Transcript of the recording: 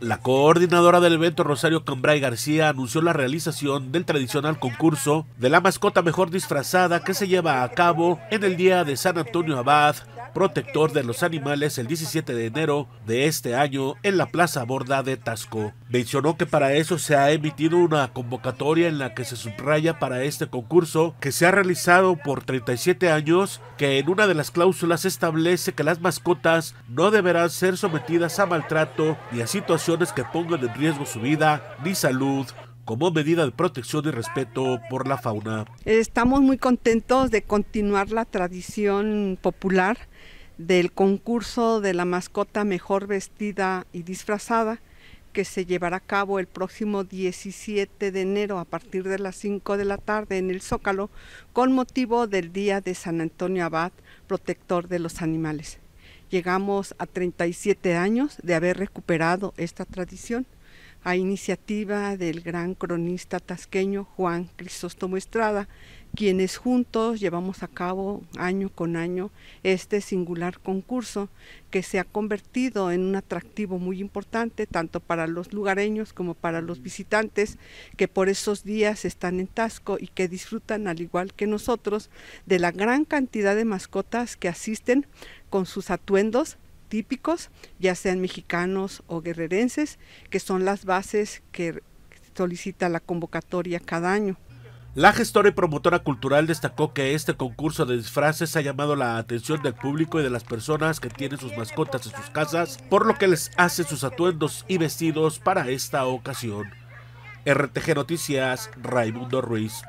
La coordinadora del evento Rosario Cambray García anunció la realización del tradicional concurso de la mascota mejor disfrazada que se lleva a cabo en el día de San Antonio Abad, protector de los animales, el 17 de enero de este año en la Plaza Borda de Tasco. Mencionó que para eso se ha emitido una convocatoria en la que se subraya para este concurso que se ha realizado por 37 años, que en una de las cláusulas establece que las mascotas no deberán ser sometidas a maltrato ni a situaciones que pongan en riesgo su vida ni salud como medida de protección y respeto por la fauna. Estamos muy contentos de continuar la tradición popular del concurso de la mascota mejor vestida y disfrazada que se llevará a cabo el próximo 17 de enero a partir de las 5 de la tarde en el Zócalo con motivo del Día de San Antonio Abad, protector de los animales. Llegamos a 37 años de haber recuperado esta tradición a iniciativa del gran cronista tasqueño Juan Crisóstomo Estrada, quienes juntos llevamos a cabo año con año este singular concurso que se ha convertido en un atractivo muy importante tanto para los lugareños como para los visitantes que por esos días están en Tasco y que disfrutan al igual que nosotros de la gran cantidad de mascotas que asisten con sus atuendos típicos, ya sean mexicanos o guerrerenses, que son las bases que solicita la convocatoria cada año. La gestora y promotora cultural destacó que este concurso de disfraces ha llamado la atención del público y de las personas que tienen sus mascotas en sus casas, por lo que les hace sus atuendos y vestidos para esta ocasión. RTG Noticias, Raimundo Ruiz.